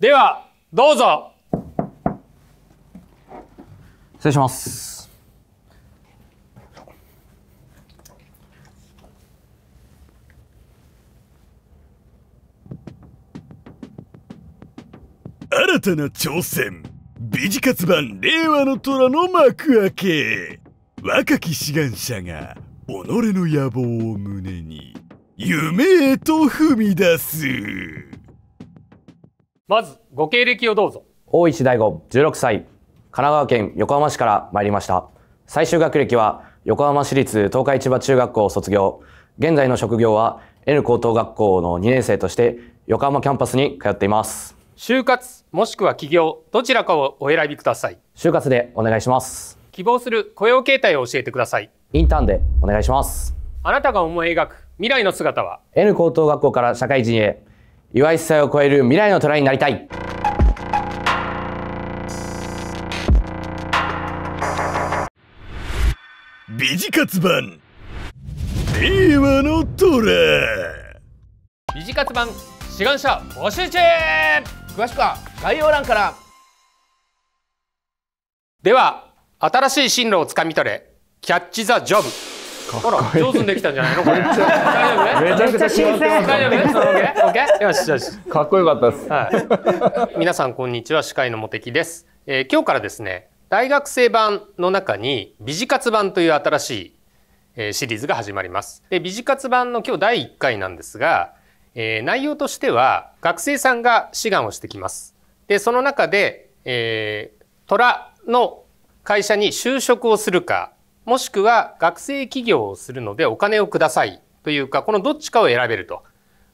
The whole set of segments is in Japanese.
ではどうぞ失礼します新たな挑戦美術版令和の虎の幕開け若き志願者が己の野望を胸に夢へと踏み出すまず、ご経歴をどうぞ。大石大吾、16歳。神奈川県横浜市から参りました。最終学歴は、横浜市立東海千葉中学校を卒業。現在の職業は、N 高等学校の2年生として、横浜キャンパスに通っています。就活、もしくは起業、どちらかをお選びください。就活でお願いします。希望する雇用形態を教えてください。インターンでお願いします。あなたが思い描く未来の姿は N 高等学校から社会人へ岩井さを超える未来の虎になりたい美ジ活版令和の虎美字活版志願者募集中詳しくは概要欄からでは新しい進路をつかみ取れキャッチ・ザ・ジョブほら上手にできたんじゃないのこれ。大丈夫めちゃくちゃ新鮮。大丈夫オッケーオッケー。よしよし。かっこよかったです。はい。皆さんこんにちは司会の茂木です、えー。今日からですね大学生版の中にビジカツ版という新しい、えー、シリーズが始まります。でビジカツ版の今日第1回なんですが、えー、内容としては学生さんが志願をしてきます。でその中で、えー、虎の会社に就職をするかもしくは学生起業をするのでお金をくださいというか、このどっちかを選べると。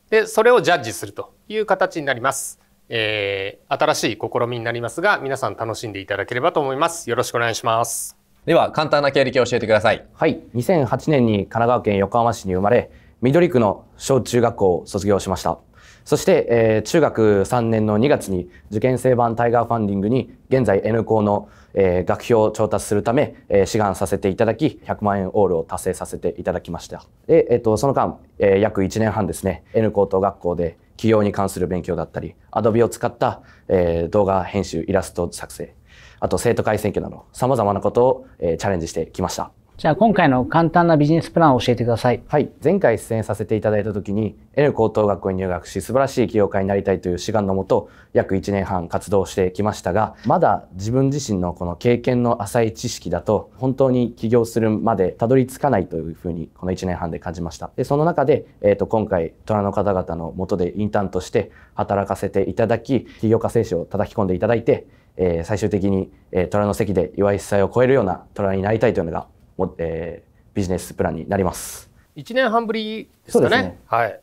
で、それをジャッジするという形になります。えー、新しい試みになりますが、皆さん楽しんでいただければと思います。よろしくお願いします。では、簡単な経歴を教えてください。はい。2008年に神奈川県横浜市に生まれ、緑区の小中学校を卒業しました。そして、えー、中学3年の2月に受験生版タイガーファンディングに現在 N 校の、えー、学費を調達するため、えー、志願させていただき100万円オールを達成させていただきましたで、えーと、その間、えー、約1年半ですね N 高等学校で企業に関する勉強だったり Adobe を使った、えー、動画編集イラスト作成あと生徒会選挙などさまざまなことを、えー、チャレンジしてきましたじゃあ今回の簡単なビジネスプランを教えてください。はい。前回出演させていただいた時に、N 高等学校に入学し、素晴らしい起業家になりたいという志願のもと、約1年半活動してきましたが、まだ自分自身のこの経験の浅い知識だと、本当に起業するまでたどり着かないというふうに、この1年半で感じました。で、その中で、えっ、ー、と、今回、虎の方々のもとでインターンとして働かせていただき、起業家精神を叩き込んでいただいて、えー、最終的に、えー、虎の席で祝い主催を超えるような虎になりたいというのがも、えー、ビジネスプランになります。一年半ぶりですかね。ねはい。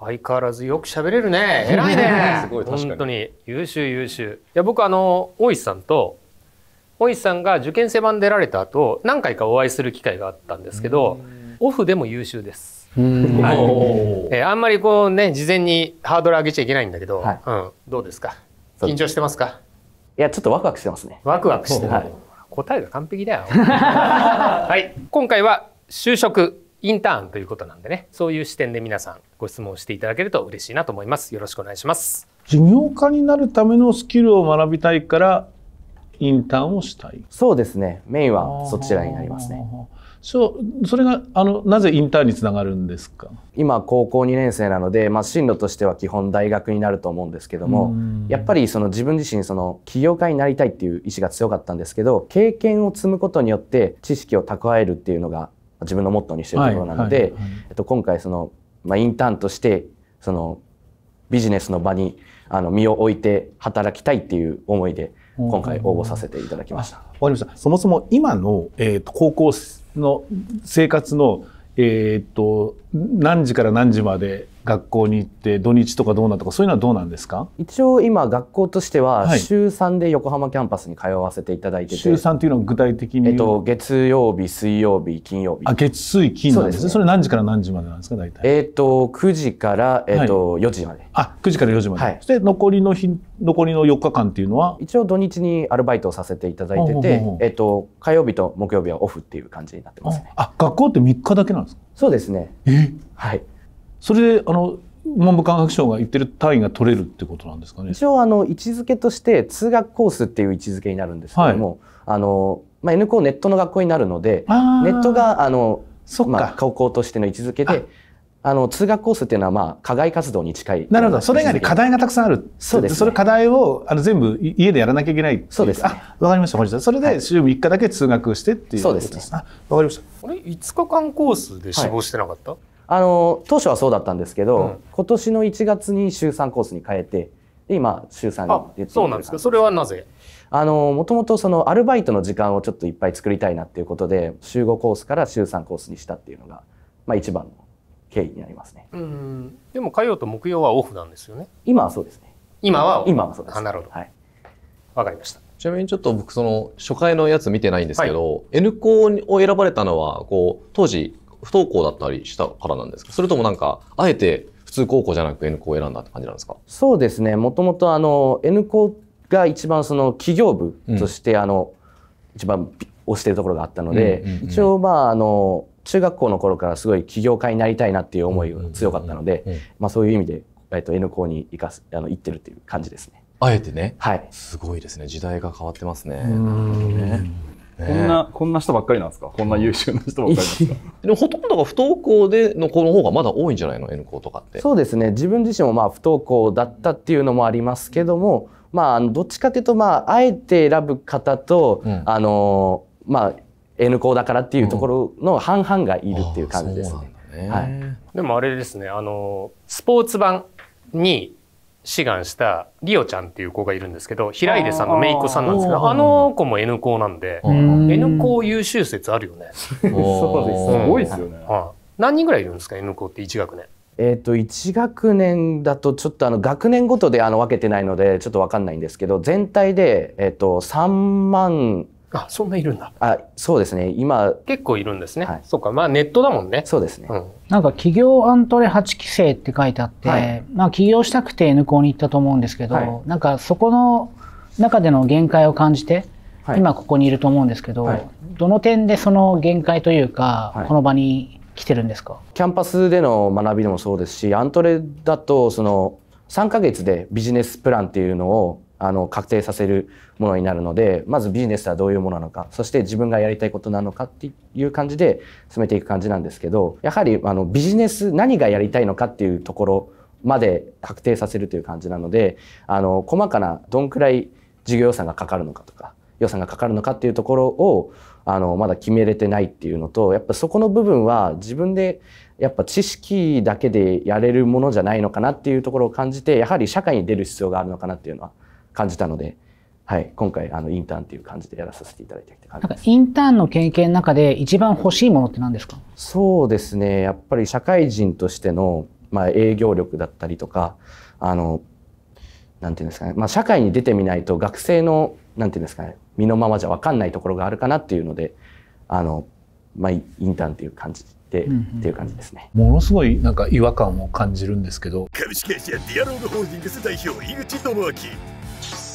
相変わらずよく喋れるね。偉いね。すごい本当に優秀優秀。いや僕あの大石さんと大石さんが受験生版出られた後何回かお会いする機会があったんですけど、オフでも優秀です。はい、えー、あんまりこうね事前にハードル上げちゃいけないんだけど、はい、うん、どうですか緊張してますかいやちょっとワクワクしてますねワクワクして、はい、答えが完璧だよ。はい、今回は就職インターンということなんでね、そういう視点で皆さんご質問していただけると嬉しいなと思います。よろしくお願いします。事業家になるためのスキルを学びたいからインターンをしたい。そうですね。メインはそちらになりますね。そうそれがあのなぜインターンにつながるんですか今高校2年生なので、まあ、進路としては基本大学になると思うんですけどもやっぱりその自分自身その起業家になりたいっていう意志が強かったんですけど経験を積むことによって知識を蓄えるっていうのが自分のモットーにしているところなので、えっと、今回その、まあ、インターンとしてそのビジネスの場にあの身を置いて働きたいっていう思いで今回応募させていただきました。わかりましたそもそも今の、えーと、と高校の生活の、えー、っと何時から何時まで学校に行って土日とかどうなとかそういうのはどうなんですか一応今学校としては週3で横浜キャンパスに通わせていただいてて、はい、週3というのは具体的に、えっと、月曜日水曜日金曜日あ月水金なんですねそですねそれ何時から何時までなんですか大体えっ、と9時から、えっと4時まであ9時から4時まで、はい、そして残りの日残りの4日間っていうのは一応土日にアルバイトをさせていただいててえっ、と火曜日と木曜日はオフっていう感じになってますねあ学校って3日だけなんですかそうですねえはいそれであの文部科学省が言ってる単位が取れるってことなんですかね一応あの位置づけとして通学コースっていう位置づけになるんですけども、はい、あのまあ、N 校ネットの学校になるのでネットがあのまあ、高校としての位置づけであの通学コースっていうのはまあ課外活動に近いなるほどそれ以外に課題がたくさんあるそうですね、それ課題をあの全部家でやらなきゃいけないそうです、ね、あわかりましたそれで週3日だけ通学してっていう、はい、そうですねわかりましたこれ5日間コースで死亡してなかった、はいあの当初はそうだったんですけど、うん、今年の1月に週3コースに変えてで今週3に出てそうなんですかそれはなぜあのもともとそのアルバイトの時間をちょっといっぱい作りたいなっていうことで週5コースから週3コースにしたっていうのが、まあ、一番の経緯になりますねうんでも火曜と木曜はオフなんですよね今はそうですね今は今はそうです、なるほど、はい、分かりましたちなみにちょっと僕その初回のやつ見てないんですけど、はい、N 校を選ばれたのはこう当時不登校だったりしたからなんですかそれともなんか、あえて普通高校じゃなく N 校を選んだって感じなんですかそうですね。もともとあの、N 校が一番その企業部として、あの、うん、一番推してるところがあったので、一応まあ、あの、中学校の頃からすごい起業家になりたいなっていう思いが強かったので、まあそういう意味で、えっと、N 校に行かす、あの、行ってるっていう感じですね。あえてね。はい。すごいですね。時代が変わってますね。なるほどね。こんな、こんな人ばっかりなんですかこんな優秀な人ばっかりなんですか でもほとんどが不登校での子の方がまだ多いんじゃないの ?N 校とかって。そうですね。自分自身もまあ不登校だったっていうのもありますけども、まあ、どっちかというと、まあ、あえて選ぶ方と、うん、あの、まあ、N 校だからっていうところの半々がいるっていう感じですね。うん、ねはい、でもあれですね、あの、スポーツ版に志願したリオちゃんっていう子がいるんですけど平出さんのメイ子さんなんですけどあの子も N 校なんで N 校優秀説あるよね そうですごいですよね、何人ぐらいいるんですか N 校って1学年えっと1学年だとちょっとあの学年ごとであの分けてないのでちょっと分かんないんですけど全体で、えっと3万あ、そんないるんだ。あ、そうですね。今結構いるんですね。はい、そうか、まあネットだもんね。そうですね。うん、なんか企業アントレ8期生って書いてあって、はい、まあ起業したくて N 校に行ったと思うんですけど、はい、なんかそこの中での限界を感じて、今ここにいると思うんですけど、どの点でその限界というか、この場に来てるんですか。キャンパスでの学びでもそうですし、アントレだとその3か月でビジネスプランっていうのをあの確定させるものになるのでまずビジネスはどういうものなのかそして自分がやりたいことなのかっていう感じで進めていく感じなんですけどやはりあのビジネス何がやりたいのかっていうところまで確定させるという感じなのであの細かなどんくらい事業予算がかかるのかとか予算がかかるのかっていうところをあのまだ決めれてないっていうのとやっぱそこの部分は自分でやっぱ知識だけでやれるものじゃないのかなっていうところを感じてやはり社会に出る必要があるのかなっていうのは感じたので、はい、今回あのインターンという感じでやらさせていただいてインターンの経験の中で一番欲しいものって何ですかそうですねやっぱり社会人としての、まあ、営業力だったりとかあのなんていうんですかね、まあ、社会に出てみないと学生のなんていうんですかね身のままじゃ分かんないところがあるかなっていうのであの、まあ、インターンっていう感じで、うんうん、っていう感じですねものすごいなんか違和感を感じるんですけど株式会社ディアローグホールディングス代表井口智明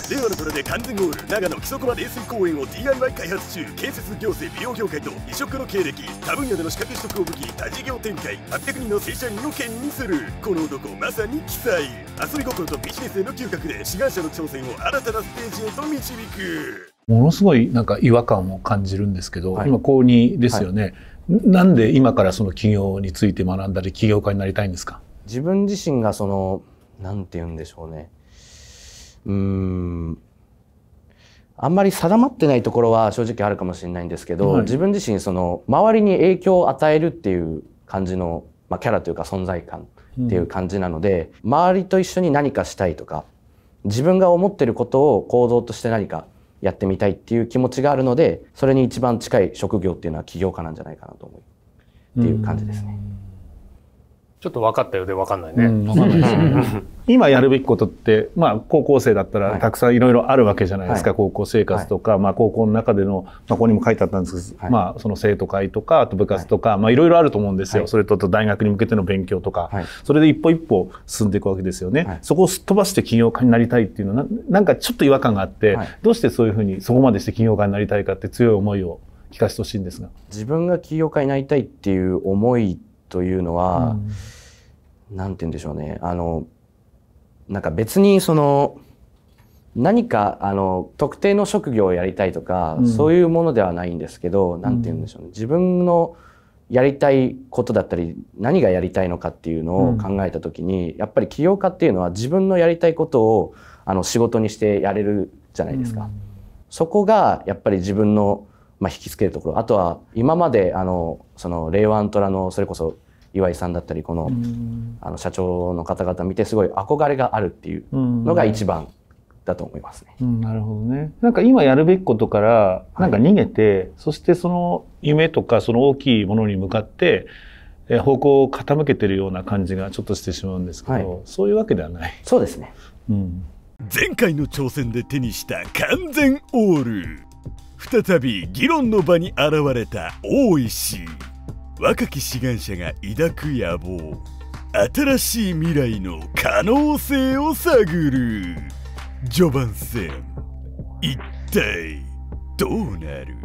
令和の虎で完全ゴール長野木曽駒冷水公園を DIY 開発中建設行政美容業界と異色の経歴他分野での資格取得を武器他事業展開800人の正社員を兼任するこの男まさに奇才遊び心とビジネスへの嗅覚で志願者の挑戦を新たなステージへと導くものすごいなんか違和感を感じるんですけど、はい、今高2ですよね、はい、なんで今からその企業について学んだり起業家になりたいんですか自分自身がそのなんて言うんでしょうねうんあんまり定まってないところは正直あるかもしれないんですけど、はい、自分自身その周りに影響を与えるっていう感じの、まあ、キャラというか存在感っていう感じなので、うん、周りと一緒に何かしたいとか自分が思ってることを行動として何かやってみたいっていう気持ちがあるのでそれに一番近い職業っていうのは起業家なんじゃないかなと思うっていう感じですね。うんちょっと分かったようで分かんないね。今やるべきことって、まあ、高校生だったらたくさんいろいろあるわけじゃないですか、はい、高校生活とか、はい、まあ、高校の中での、まあ、ここにも書いてあったんですけど、はい、まあ、その生徒会とかあと部活とか、まあ、いろいろあると思うんですよ、それと大学に向けての勉強とか、それで一歩一歩進んでいくわけですよね、そこをすっ飛ばして起業家になりたいっていうのはなんかちょっと違和感があって、どうしてそういうふうにそこまでして起業家になりたいかって強い思いを聞かせてほしいんですが自分が起業家になりたいっていう思いというのは、うん、なんて言うんでしょうねあのなんか別にその何かあの特定の職業をやりたいとか、うん、そういうものではないんですけど何て言うんでしょうね、自分のやりたいことだったり何がやりたいのかっていうのを考えた時に、うん、やっぱり起業家っていうのは自分のやりたいことをあの仕事にしてやれるじゃないですか、うん、そこがやっぱり自分のまあ、引き付けるところあとは今まであのその令和アントラのそれこそ岩井さんだったりこのあの社長の方々見てすごい憧れがあるっていうのが一番だと思いますね。うん、なるほどね。なんか今やるべきことからなんか逃げて、はい、そしてその夢とかその大きいものに向かって方向を傾けてるような感じがちょっとしてしまうんですけど、はい、そういうわけではない。そうですね。うん、前回の挑戦で手にした完全オール。再び議論の場に現れた大石若き志願者が抱く野望新しい未来の可能性を探る序盤戦一体どうなる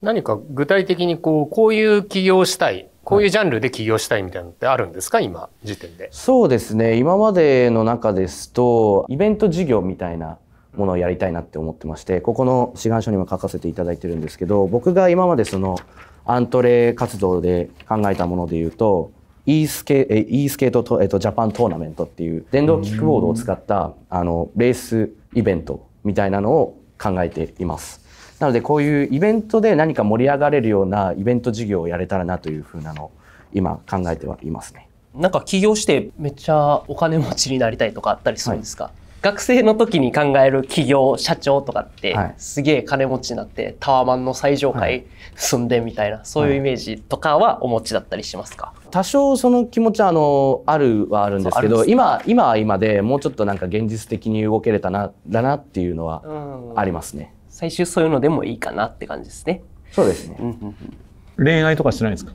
何か具体的にこうこういう起業したいこういうジャンルで起業したいみたいなのってあるんですか今時点でそうですね今までの中ですとイベント事業みたいなものをやりたいなって思ってましてここの志願書にも書かせていただいてるんですけど僕が今までそのアントレ活動で考えたもので言うと e スケえ e スケートと、えっと、ジャパントーナメントっていう電動キックボードを使ったあのレースイベントみたいなのを考えています。なのでこういうイベントで何か盛り上がれるようなイベント事業をやれたらなというふうなのを今考えてはいますね。なんか起業してめっちゃお金持ちになりたいとかあったりするんですか、はい学生の時に考える企業社長とかって、はい、すげえ金持ちになってタワマンの最上階住んでみたいな、はい、そういうイメージとかはお持ちだったりしますか、多少その気持ちはあのあるはあるんですけど今今は今でもうちょっとなんか現実的に動けれたなだなっていうのはありますね。最終そういうのでもいいかなって感じですね。そうですね。恋愛とかしてないですか。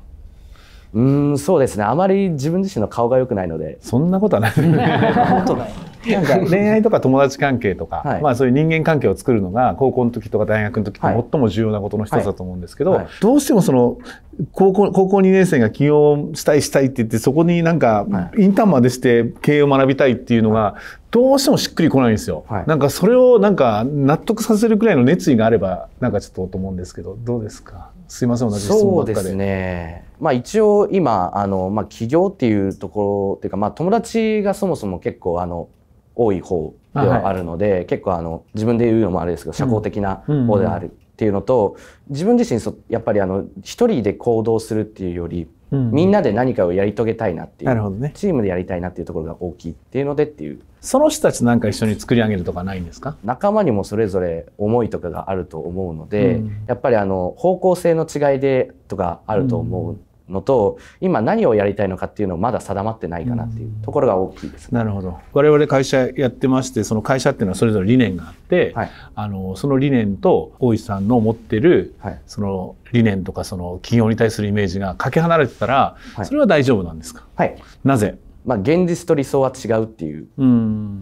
うん、そうですね。あまり自分自身の顔が良くないので。そんなことはない、そんなことない。なんか恋愛とか友達関係とか、はい、まあそういう人間関係を作るのが高校の時とか大学の時って最も重要なことの一つだと思うんですけど、はいはい、どうしてもその高校高校2年生が起業したいしたいって言ってそこになんかインターンまでして経営を学びたいっていうのがどうしてもしっくりこないんですよ、なんかそれをなんか納得させるくらいの熱意があればなんかちょっとと思うんですけどどうですかすいません同じ質問ばっかで。そうですねまあ、一応今あの、まあ、起業っていうところっていうか、まあ、友達がそもそも結構あの多い方ではあるので、はい、結構あの自分で言うのもあれですけど社交的な方であるっていうのと、自分自身そやっぱりあの一人で行動するっていうより、うん、みんなで何かをやり遂げたいなっていう、ね、チームでやりたいなっていうところが大きいっていうのでっていうその人たちなんか一緒に作り上げるとかないんですか仲間にもそれぞれ思いとかがあると思うので、うん、やっぱりあの方向性の違いでとかあると思うのと今何をやりたいのかっていうのまだ定まってないかなっていうところが大きいです、ねなるほど我々会社やってましてその会社っていうのはそれぞれ理念があって、はい、あのその理念と大石さんの持ってる、はい、その理念とかその企業に対するイメージがかけ離れてたら、はい、それは大丈夫なんですか、はい、なぜまあ、現実と理想は違うっていうイメ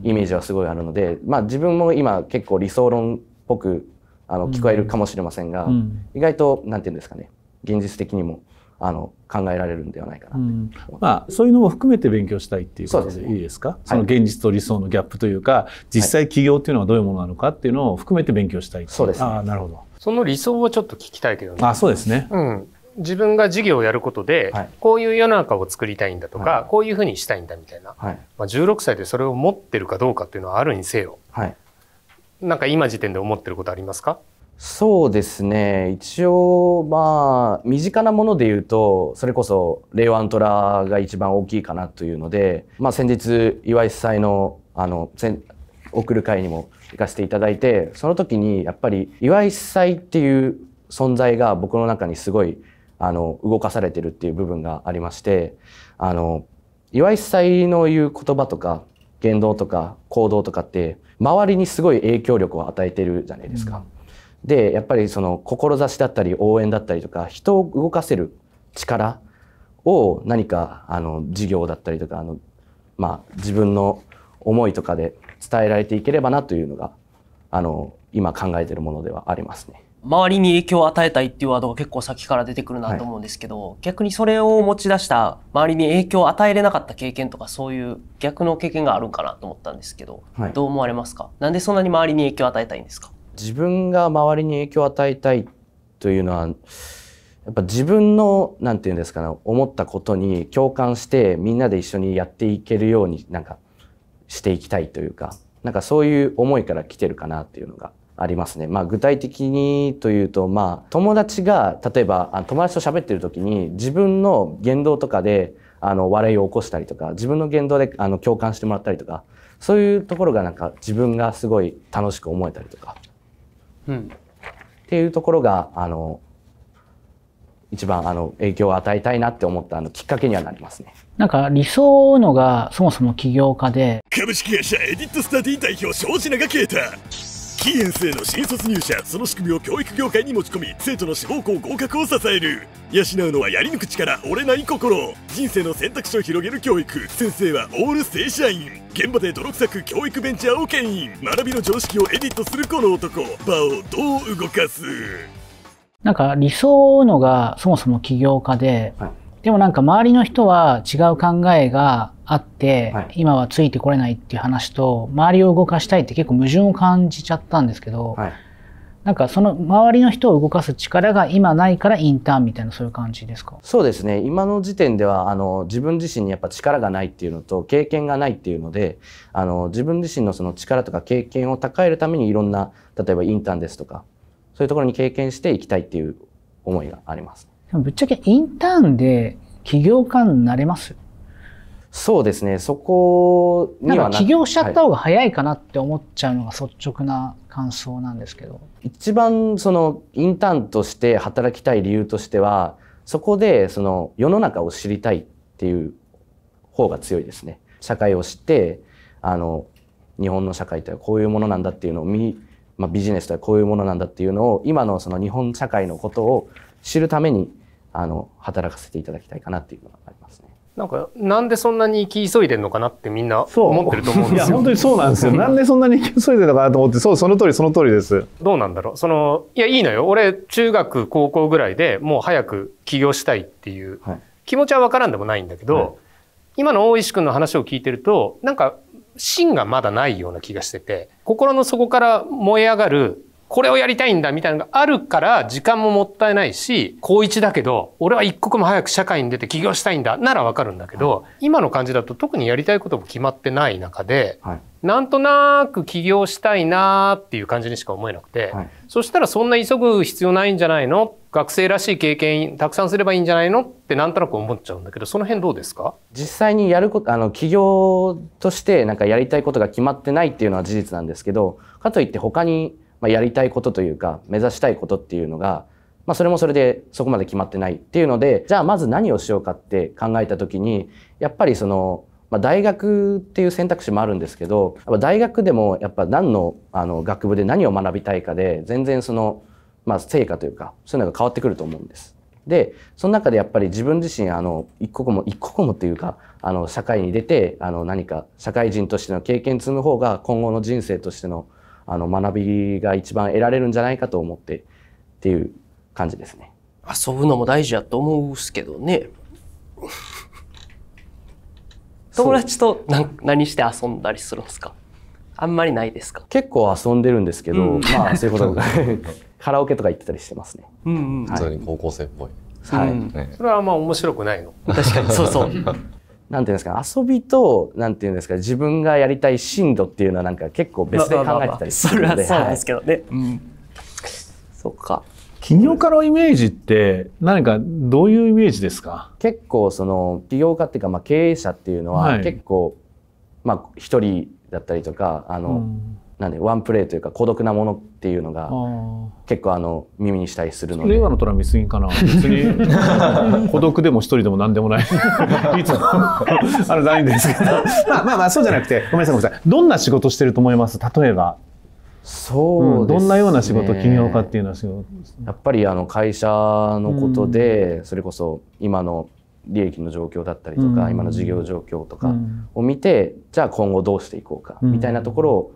ージはすごいあるので、まあ、自分も今結構理想論っぽくあの聞こえるかもしれませんが、うんうん、意外となんていうんですかね現実的にもあの考えられるんではないかな、うん、まあ、そういうのも含めて勉強したいっていうことでいいですか、ね、その現実と理想のギャップというか、はい、実際起業っていうのはどういうものなのかっていうのを含めて勉強したいそうです、ね、あなるほどその理想をちょっと聞きたいけどねあそうですね、うん、自分が事業をやることで、はい、こういう世の中を作りたいんだとか、はい、こういうふうにしたいんだみたいな、まあ、16歳でそれを持ってるかどうかっていうのはあるにせよ、はい、なんか今時点で思ってることありますかそうですね一応まあ身近なもので言うとそれこそ令和アントラが一番大きいかなというので、まあ、先日岩井夫妻のあの送る会にも行かせていただいてその時にやっぱり岩井夫妻っていう存在が僕の中にすごいあの動かされてるっていう部分がありましてあの岩井夫妻の言う言葉とか言動とか行動とかって周りにすごい影響力を与えてるじゃないですか。うんでやっぱりその志だったり応援だったりとか人を動かせる力を何かあの事業だったりとかあの、まあ、自分の思いとかで伝えられていければなというのがあの今考えてるものではありますね。周りに影響を与えたいっていうワードが結構先から出てくるなと思うんですけど、はい、逆にそれを持ち出した周りに影響を与えれなかった経験とかそういう逆の経験があるんかなと思ったんですけど、はい、どう思われますかなんでそんなに周りに影響を与えたいんですか自分が周りに影響を与えたいというのはやっぱ自分の何て言うんですかね思ったことに共感してみんなで一緒にやっていけるようになんかしていきたいというかなんかそういう思いから来てるかなっていうのがありますね。まあ、具体的にというと、まあ、友達が例えば友達と喋ってる時に自分の言動とかであの笑いを起こしたりとか自分の言動であの共感してもらったりとかそういうところがなんか自分がすごい楽しく思えたりとかうん、っていうところがあの一番あの影響を与えたいなって思ったあのきっかけにはなりますね。なんか理想のがそもそも起業家で株式会社エディットスタディ代表庄司永啓太キーエンスへの新卒入社その仕組みを教育業界に持ち込み生徒の志望校合格を支える養うのはやり抜く力折れない心人生の選択肢を広げる教育先生はオール正社員現場で泥臭く教育ベンチャーを牽引学びの常識をエディットするこの男場をどう動かすなんか理想のがそもそも起業家で、はいでもなんか周りの人は違う考えがあって、はい、今はついてこれないっていう話と周りを動かしたいって結構矛盾を感じちゃったんですけど、はい、なんかその周りの人を動かす力が今ないからインターンみたいなそういう感じですかそうですね今の時点ではあの自分自身にやっぱ力がないっていうのと経験がないっていうのであの自分自身のその力とか経験を高えるためにいろんな例えばインターンですとかそういうところに経験していきたいっていう思いがあります。ぶっちゃけインターンで起業家になれますそうですね、そこには起業しちゃった方が早いかなって思っちゃうのが率直な感想なんですけど。一番そのインターンとして働きたい理由としては、そこでその世の中を知りたいっていう方が強いですね。社会を知って、あの日本の社会ってこういうものなんだっていうのを見、まあ、ビジネスとはこういうものなんだっていうのを今のその日本社会のことを知るためにあの働かせていただきたいかなっていうのがありますね。なんかなんでそんなに行き急いでるのかなってみんな思ってると思うんですよ。いや本当にそうなんですよ。なんでそんなに行き急いでるのかなと思って、そうその通りその通りです。どうなんだろう。そのいやいいのよ。俺中学高校ぐらいでもう早く起業したいっていう気持ちはわからんでもないんだけど、はい、今の大石君の話を聞いてるとなんか芯がまだないような気がしてて、心の底から燃え上がるこれをやりたいんだみたいなのがあるから時間ももったいないし高1だけど俺は一刻も早く社会に出て起業したいんだならわかるんだけど、今の感じだと特にやりたいことも決まってない中で、はい、なんとなく起業したいなっていう感じにしか思えなくて、はい、そしたらそんな急ぐ必要ないんじゃないの学生らしい経験たくさんすればいいんじゃないのってなんとなく思っちゃうんだけどその辺どうですか実際にやることあの起業としてなんかやりたいことが決まってないっていうのは事実なんですけどかといって他にまあ、やりたいことというか目指したいことっていうのが、まあ、それもそれでそこまで決まってないっていうのでじゃあまず何をしようかって考えた時にやっぱりその、まあ、大学っていう選択肢もあるんですけど大学でもやっぱ何のあの学部で何を学びたいかで全然その、まあ、成果というかそういうのが変わってくると思うんです。でその中でやっぱり自分自身あの一刻も一刻もっていうかあの社会に出てあの何か社会人としての経験積む方が今後の人生としてのあの学びが一番得られるんじゃないかと思ってっていう感じですね。遊ぶのも大事やと思うすけどね。友達と何何して遊んだりするんですかあんまりないですか結構遊んでるんですけど、うん、まあそういうこと カラオケとか行ってたりしてますね。うんうん、はい、普通に高校生っぽい。はい、うん、それはあんま面白くないの。確かにそうそう。なんていうんですか、遊びと、なんていうんですか、自分がやりたい進度っていうのはなんか結構別で考えてたりするので。そうですけどね。うん。そっか。起業家のイメージって何かどういうイメージですか結構その起業家っていうかまあ経営者っていうのは結構まあ一人だったりとかあのなんでワンプレーというか孤独なものっていうのが結構あの耳にしたりするので令和の虎見過ぎかな別に 孤独でも一人でも何でもない いつもあれないんですけどまあまあまあそうじゃなくてごめんなさいごめんなさいどんな仕事してると思います例えばそう、ねうん、どんなような仕事企業家っていうのは、ね、やっぱりあの会社のことで、それこそ今の利益の状況だったりとか、今の事業状況とかを見て、じゃあ今後どうしていこうかみたいなところを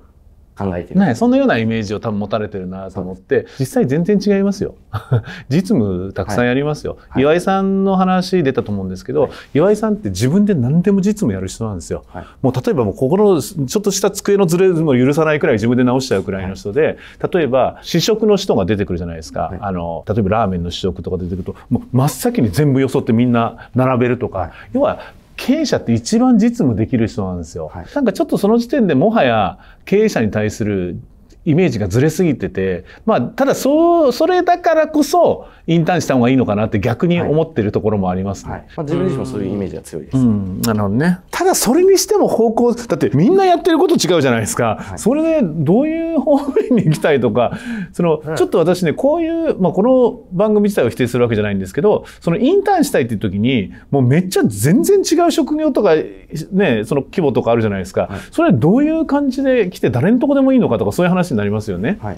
考えてる、そんなようなイメージを多分持たれてるなと思って実際全然違いますよ 実務たくさんやりますよ、はい、岩井さんの話出たと思うんですけど、はい、岩井さんって自分で何でも実務やる人なんですよ、はい、もう例えばもうここのちょっとした机のずれも許さないくらい自分で直しちゃうくらいの人で、例えば試食の人が出てくるじゃないですか、あの例えばラーメンの試食とか出てくるともう真っ先に全部よそってみんな並べるとか、要は経営者って一番実務できる人なんですよ。はい、なんかちょっとその時点でもはや経営者に対するイメージがずれすぎてて、まあ、ただそうそれだからこそインターンした方がいいのかなって逆に思ってるところもありますね、はいはい、まあ、自分自身もそういうイメージが強いです、うんなるほどね、ただそれにしても方向だってみんなやってること違うじゃないですか、はい、それでどういう方面に行きたいとかその、ちょっと私ねこういう、まあ、この番組自体を否定するわけじゃないんですけどそのインターンしたいっていう時にもうめっちゃ全然違う職業とか、ね、その規模とかあるじゃないですか、それはどういう感じで来て誰のとこでもいいのかとかそういう話になりますよね。はい、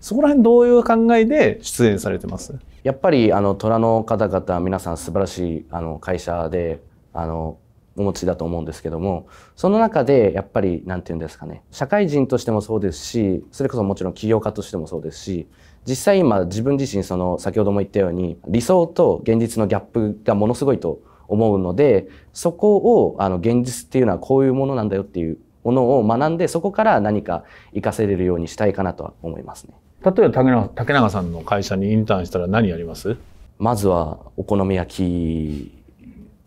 そこら辺どういう考えで出演されてますやっぱりあの虎の方々皆さん素晴らしいあの会社であのお持ちだと思うんですけどもその中でやっぱり何て言うんですかね社会人としてもそうですしそれこそもちろん起業家としてもそうですし実際今自分自身その先ほども言ったように理想と現実のギャップがものすごいと思うのでそこをあの現実っていうのはこういうものなんだよっていうものを学んでそこから何か活かせれるようにしたいかなとは思いますね。例えば竹永竹永さんの会社にインターンしたら何やりますまずはお好み焼き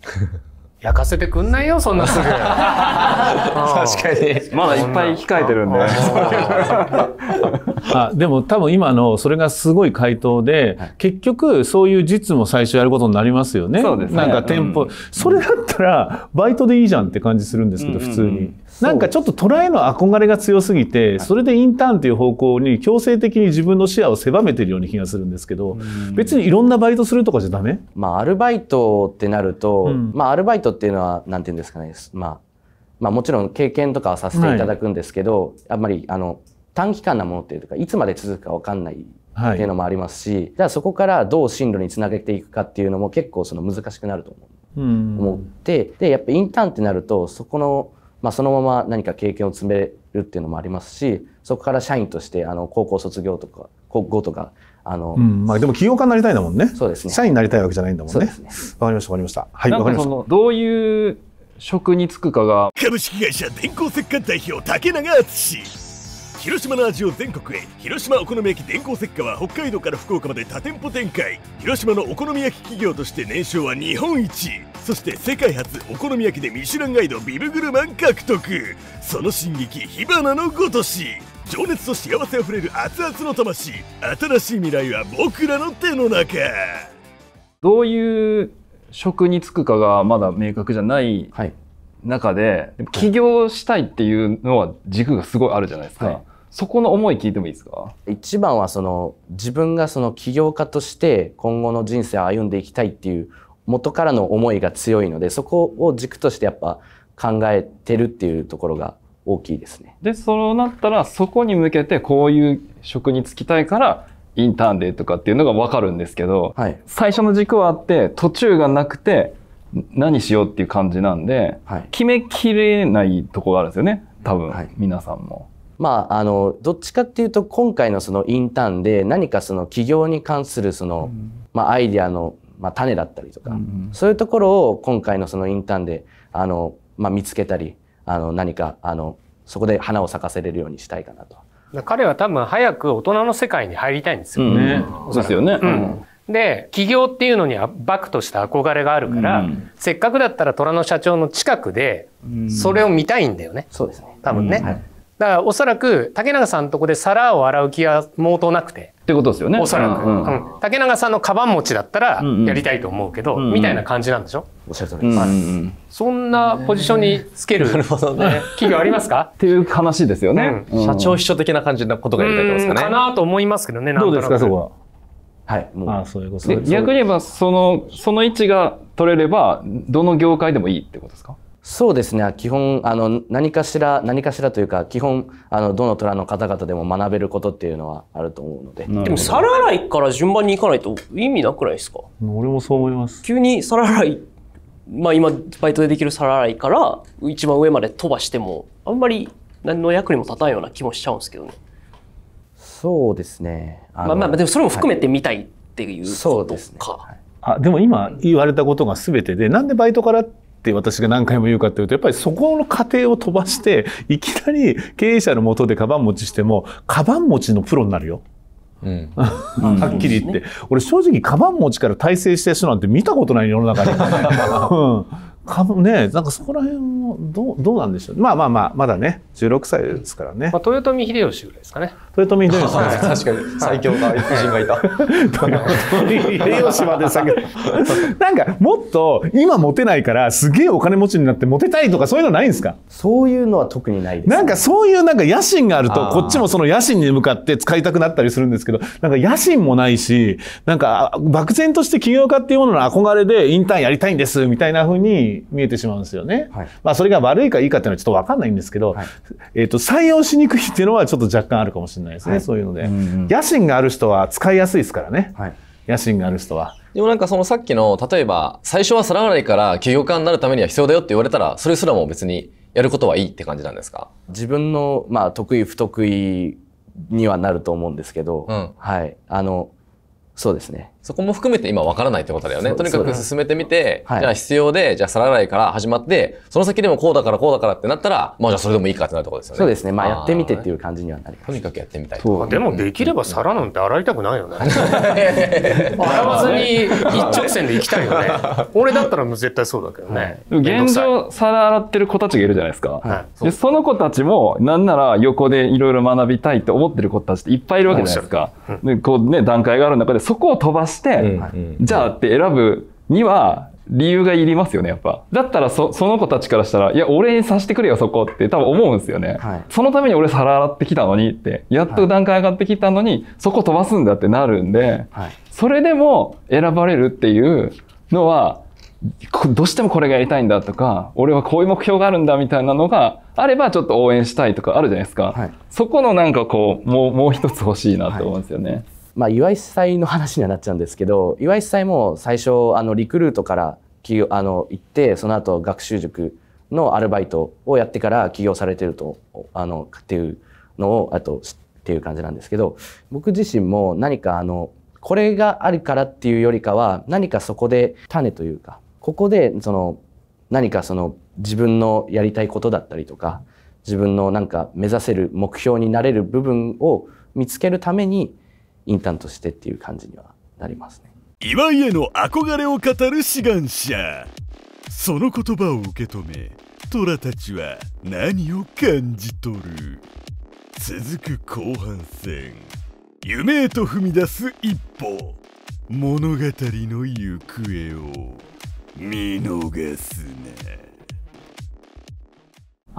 焼かせてくんないよそんなすぐ 確かにまだいっぱい控えてるんであでも多分今のそれがすごい回答で、はい、結局そういう実務を最初やることになりますよねそうですねなんか店舗、うん、それだったらバイトでいいじゃんって感じするんですけど、うんうんうん、普通になんかちょっとトラの憧れが強すぎて、それでインターンという方向に強制的に自分の視野を狭めているような気がするんですけど、別にいろんなバイトするとかじゃダメまあ、アルバイトってなると、うん、まあ、アルバイトっていうのは、なんていうんですかね、まあ、まあ、もちろん経験とかはさせていただくんですけど、はい、あんまり、あの、短期間なものっていうか、いつまで続くかわかんないっていうのもありますし、はい、じゃあそこからどう進路につなげていくかっていうのも結構その難しくなると思う。うん、思って、で、やっぱインターンってなると、そこのまあ、そのまま何か経験を積めるっていうのもありますしそこから社員としてあの高校卒業とか高校とかあの、うん、まあ、でも起業家になりたいんだもんねそうですね社員になりたいわけじゃないんだもんねわ、かりましたわかりましたはいわかりましたどういう職に就くかが株式会社電光石火代表竹永敦広島の味を全国へ広島お好み焼き電光石火は北海道から福岡まで多店舗展開広島のお好み焼き企業として年商は日本一そして世界初お好み焼きでミシュランガイドビブグルマン獲得その進撃火花のごとし情熱と幸せあふれる熱々の魂新しい未来は僕らの手の中どういう職に就くかがまだ明確じゃない中で、はい、起業したいっていうのは軸がすごいあるじゃないですか、はい、そこの思い聞いてもいいですか一番はその自分がその起業家として今後の人生を歩んでいきたいっていう元からの思いが強いのでそこを軸としてやっぱ考えてるっていうところが大きいですね。でそうなったらそこに向けてこういう職に就きたいからインターンでとかっていうのが分かるんですけど、はい、最初の軸はあって途中がなくて何しようっていう感じなんで、はい、決めきれないとこがあるんですよね多分、皆さんも。まあ、あのどっちかっていうと今回のそのインターンで何かその起業に関するその、まあ、アイデアの、まあ、種だったりとか、そういうところを今回のそのインターンであの、まあ、見つけたりあの何かあのそこで花を咲かせれるようにしたいかなと。彼は多分早く大人の世界に入りたいんですよね。うん、そうですよね。うんで起業っていうのにはバクとした憧れがあるから、うん、せっかくだったら虎の社長の近くでそれを見たいんだよね、うん、そうですね多んね、はいだからおそらく竹永さんのとこで皿を洗う気は毛頭なくて。ってことですよね。おそらく、うんうんうん、竹永さんのカバン持ちだったらやりたいと思うけど、うんうん、みたいな感じなんでしょおっしゃる通りです、うんうん、そんなポジションにつける、ね、企業ありますかっていう話ですよね、うん、社長秘書的な感じのことがやりたいと思いますかね。かなと思いますけどね、なんどうですか、そこは。はい。もうあそういうこと逆に言えば、その、その位置が取れれば、どの業界でもいいってことですかそうですね基本あの何かしら何かしらというか基本あのどの虎の方々でも学べることっていうのはあると思うのででも皿洗いから順番に行かないと意味なくないですか俺もそう思います急に皿洗いまあ今バイトでできる皿洗いから一番上まで飛ばしてもあんまり何の役にも立たんような気もしちゃうんですけどねそうですねまあまあでもそれも含めて見たいっていうことか、はい、そうですね、はいあでも今言われたことが全てでなんでバイトからってって私が何回も言うかというとやっぱりそこの過程を飛ばしていきなり経営者のもとでカバン持ちしてもカバン持ちのプロになるよ。うん、はっきり言って、うん俺正直カバン持ちから大成した人なんて見たことない世の中に。かね、なんかそこら辺もどうどうなんでしょうまあまあまあまだね16歳ですからね、まあ、豊臣秀吉ぐらいですかね豊臣秀吉さん確かに最強の夫人がいた秀吉まで下げたなんかもっと今モテないからすげえお金持ちになってモテたいとかそういうのないんですかそういうのは特にないです、ね、なんかそういうなんか野心があるとこっちもその野心に向かって使いたくなったりするんですけどなんか野心もないしなんか漠然として起業家っていうものの憧れでインターンやりたいんですみたいなふうに見えてしまうんですよね、はい、まあそれが悪いかいいかっていうのはちょっと分かんないんですけど、はい、えー、と採用しにくいっていうのはちょっと若干あるかもしれないないですね、はい、そういうので、うんうん、野心がある人は使いやすいですからね、はい、野心がある人は。でもなんかそのさっきの例えば最初は皿洗いから起業家になるためには必要だよって言われたらそれすらも別にやることはいいって感じなんですか自分の、まあ、得意不得意にはなると思うんですけど、うん、はいあのそうですねそこも含めて今わからないってことだよね。とにかく進めてみて、はい、じゃあ必要で、じゃあ皿洗いから始まって、その先でもこうだからこうだからってなったら、まあじゃあそれでもいいかってなるところですよね。そうですね。まあやってみてっていう感じにはなります。とにかくやってみたい。でもできれば皿なんて洗いたくないよね。洗わずに一直線で行きたいよね。俺だったらもう絶対そうだけどね。はい、現状皿洗ってる子たちがいるじゃないですか。はい、でその子たちも、なんなら横でいろいろ学びたいって思ってる子たちっていっぱいいるわけじゃないですか。うん、でこうね、段階がある中で、そこを飛ばしして、じゃあって選ぶには理由がいりますよねやっぱだったらその子たちからしたら「いや俺にさしてくれよそこ」って多分思うんですよね、はい、そのために俺皿洗ってきたのにってやっと段階上がってきたのに、はい、そこ飛ばすんだってなるんで、はい、それでも選ばれるっていうのはどうしてもこれがやりたいんだとか俺はこういう目標があるんだみたいなのがあればちょっと応援したいとかあるじゃないですか、そこのなんかこうもうもう一つ欲しいなと思うんですよね。まあ、岩井妻の話にはなっちゃうんですけど岩井妻も最初あのリクルートからあの行ってその後学習塾のアルバイトをやってから起業されてるとあのっていうのをあとっていう感じなんですけど僕自身も何かあのこれがあるからっていうよりかは何かそこで種というかここでその何かその自分のやりたいことだったりとか自分のなんか目指せる目標になれる部分を見つけるためにインターンとしてっていう感じにはなりますね岩井への憧れを語る志願者その言葉を受け止め虎たちは何を感じ取る続く後半戦夢へと踏み出す一歩物語の行方を見逃すな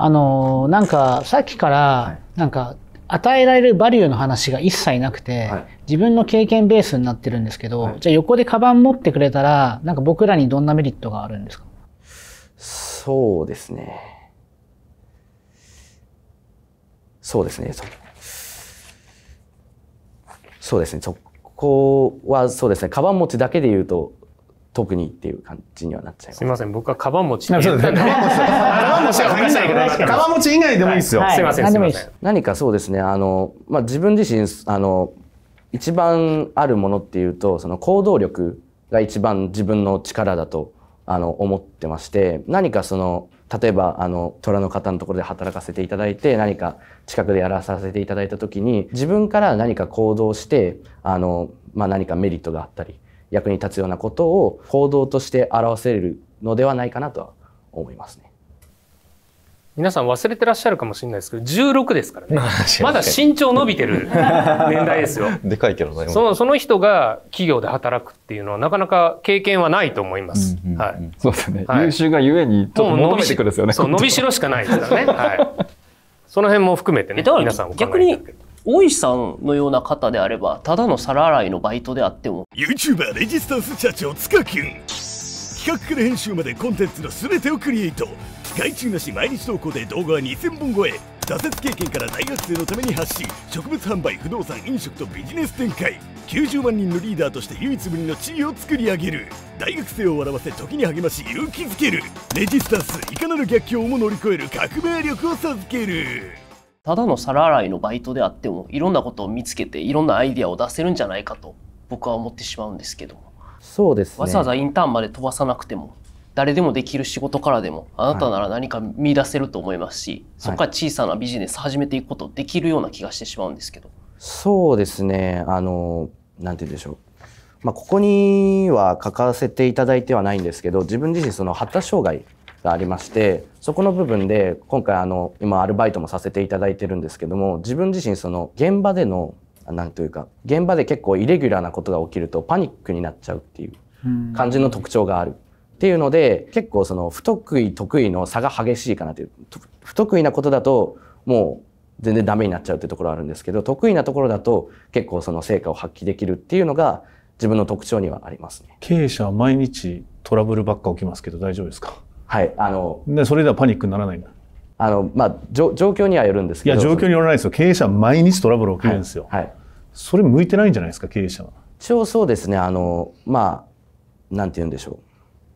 あのー、なんかさっきから、なんか与えられるバリューの話が一切なくて、はい自分の経験ベースになってるんですけど、はい、じゃあ横でカバン持ってくれたら、なんか僕らにどんなメリットがあるんですかそうですね。そうですね。そうですね。そこはそうですね。カバン持ちだけで言うと、特にっていう感じにはなっちゃいます。すみません、僕はカバン持ち。そうですね。カバン持ちは限らないけど、カバン持ち以外でもいいですよ。はい、すみません、すいません。何かそうですね、あの、まあ、自分自身、あの、一番あるものっていうとその行動力が一番自分の力だとあの思ってまして何かその例えばあの虎の方のところで働かせていただいて何か近くでやらさせていただいた時に自分から何か行動してあの、まあ、何かメリットがあったり役に立つようなことを行動として表せるのではないかなとは思いますね。皆さん忘れてらっしゃるかもしれないですけど、16ですからね。まだ身長伸びてる 年代ですよ。でかいけどね。その、その人が企業で働くっていうのはなかなか経験はないと思います。はい。そうですね、はい。優秀がゆえに、ちょっと求めてくるですよね。そう、伸びしろしかないですからね。はい。その辺も含めてね、皆さん逆に、大石さんのような方であれば、ただの皿洗いのバイトであっても。YouTuber レジスタンス社長、塚君。企画から編集までコンテンツの全てをクリエイト害虫なし毎日投稿で動画は2000本超え挫折経験から大学生のために発信植物販売不動産飲食とビジネス展開90万人のリーダーとして唯一無二の地位を作り上げる大学生を笑わせ時に励まし勇気づけるレジスタンスいかなる逆境も乗り越える革命力を授けるただの皿洗いのバイトであってもいろんなことを見つけていろんなアイデアを出せるんじゃないかと僕は思ってしまうんですけどもそうです、ね、わざわざインターンまで飛ばさなくても誰でもできる仕事からでもあなたなら何か見出せると思いますし、はい、そこから小さなビジネス始めていくことできるような気がしてしまうんですけど。はい、そうですねあのなんて言うんでしょうまあ、ここには書かせていただいてはないんですけど自分自身その発達障害がありましてそこの部分で今回あの今アルバイトもさせていただいてるんですけども自分自身その現場でのなんというか現場で結構イレギュラーなことが起きるとパニックになっちゃうっていう感じの特徴がある。っていうので結構その不得意得意の差が激しいかなという不得意なことだともう全然ダメになっちゃうっていうところあるんですけど得意なところだと結構その成果を発揮できるっていうのが自分の特徴にはありますね経営者は毎日トラブルばっか起きますけど大丈夫ですかはいあのでそれではパニックにならないあのまあ状況にはよるんですけどいや状況によらないですよ経営者は毎日トラブル起きるんですよ、はい、はいそれ向いてないんじゃないですか経営者は。一応そうですねあのまあなんて言うんでしょう。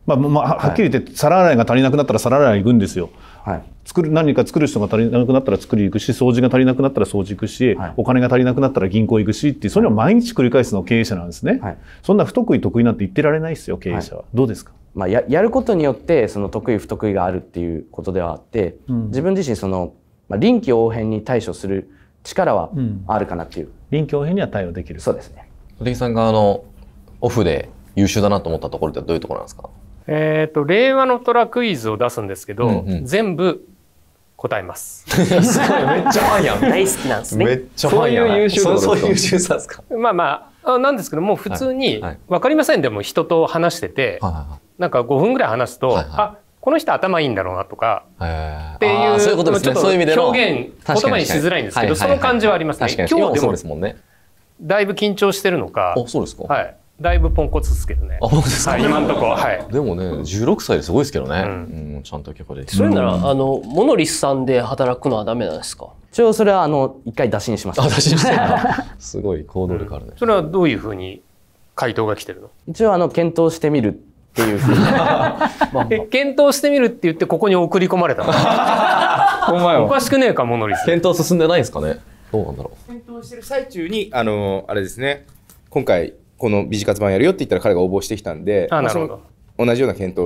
まあまあ、はっきり言って皿洗いが足りなくなったら皿洗い行くんですよ。はい、作る何か作る人が足りなくなったら作り行くし掃除が足りなくなったら掃除行くし、はい、お金が足りなくなったら銀行行くしってそれを毎日繰り返すの経営者なんですね、はい、そんな不得意得意なんて言ってられないですよ経営者は、どうですか、まあ、ややることによってその得意不得意があるっていうことではあって、うん、自分自身その、まあ、臨機応変に対処する力はあるかなっていう。うん臨機応変には対応できるそうですね茂木さんがあのオフで優秀だなと思ったところってどういうところなんですかえっ、ー、と令和の虎クイズを出すんですけど、うんうん、全部答えます。すごいめっちゃファンやん。大好きなんですね。めっちゃファンやん。そういう優秀さそういう優秀さですか。まあまあなんですけども普通に、わかりませんでも人と話してて、はいはい、なんか5分ぐらい話すと、はいはい、あこの人頭いいんだろうなとか、っていう、そういうことですね。そういう意味での。表現、言葉にしづらいんですけど、その感じはありますね。今日でも、ですもんね、だいぶ緊張してるのか、あ、そうですか。はい。だいぶポンコツですけどね。あ、そうですか、今のとこはい。でもね、16歳ですごいですけどね。うん、ちゃんと結構で。それなら、あの、モノリスさんで働くのはダメなんですか一応それは、あの、一回打診しました。打診して すごい行動力あるね、それはどういうふうに回答が来てるの一応、あの、検討してみるっていうふうに まあ、検討してみるって言ってここに送り込まれたお前 おかしくねえかモノリス検討進んでないんですかねどうなんだろう検討してる最中にあのあれですね今回このビ美術活版やるよって言ったら彼が応募してきたんであなるほど、まあ、同じような検討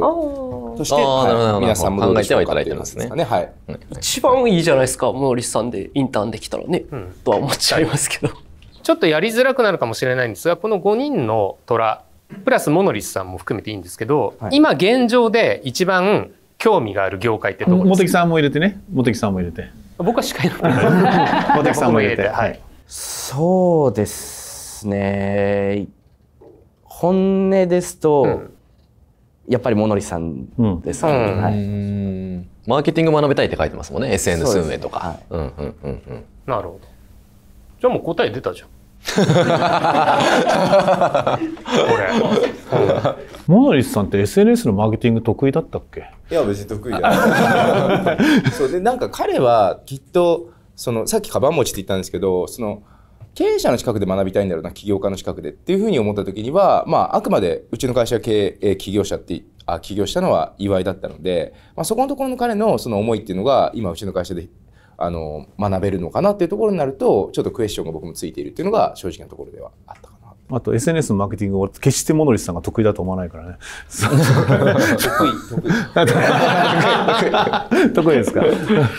として、はい、皆さんも考えてはいただいてますね、ねはい、一番いいじゃないですかモノリスさんでインターンできたらね、うん、とは思っちゃいますけどちょっとやりづらくなるかもしれないんですがこの5人の虎プラスモノリスさんも含めていいんですけど、はい、今現状で一番興味がある業界ってどこですか茂木さんも入れてね茂木さんも入れて僕は司会の 茂木さんも入れてはい、そうですね本音ですと、うん、やっぱりモノリスさんですかね、うんはい、マーケティング学びたいって書いてますもんね SNS 運営とか、うんうんうんうんなるほどじゃあもう答え出たじゃんこれ、モナリスさんって SNS のマーケティング得意だったっけいや別に得意じゃないそうでなんか彼はきっとそのさっきカバン持ちって言ったんですけどその経営者の近くで学びたいんだろうな起業家の近くでっていうふうに思った時には、まあ、あくまでうちの会社が経営起業者ってあ起業したのは祝いだったので、まあ、そこのところの彼のその思いっていうのが今うちの会社であの学べるのかなっていうところになるとちょっとクエスチョンが僕もついているっていうのが正直なところではあったかな。あと SNS のマーケティングを決してモノリスさんが得意だと思わないからね。得意、得意。得意ですか。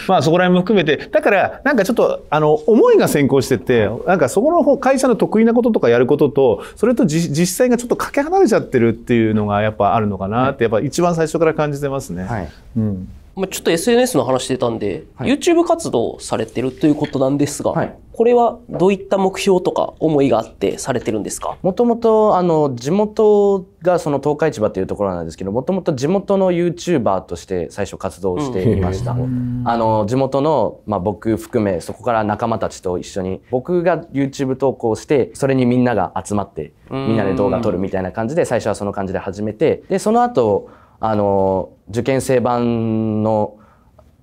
まあそこら辺も含めて、だからなんかちょっとあの思いが先行してて、なんかそこの会社の得意なこととかやることと、それと実際がちょっとかけ離れちゃってるっていうのがやっぱあるのかなって、やっぱ一番最初から感じてますね。はい、うん。まあ、ちょっと SNS の話出たんで、はい、YouTube 活動されてるということなんですが、はい、これはどういった目標とか思いがあってされてるんですかもともとあの地元がその東海市場というところなんですけどもともと地元の YouTuber として最初活動していました、うん、あの地元の、まあ、僕含めそこから仲間たちと一緒に僕が YouTube 投稿してそれにみんなが集まってみんなで動画撮るみたいな感じで最初はその感じで始めてでその後あの受験生版の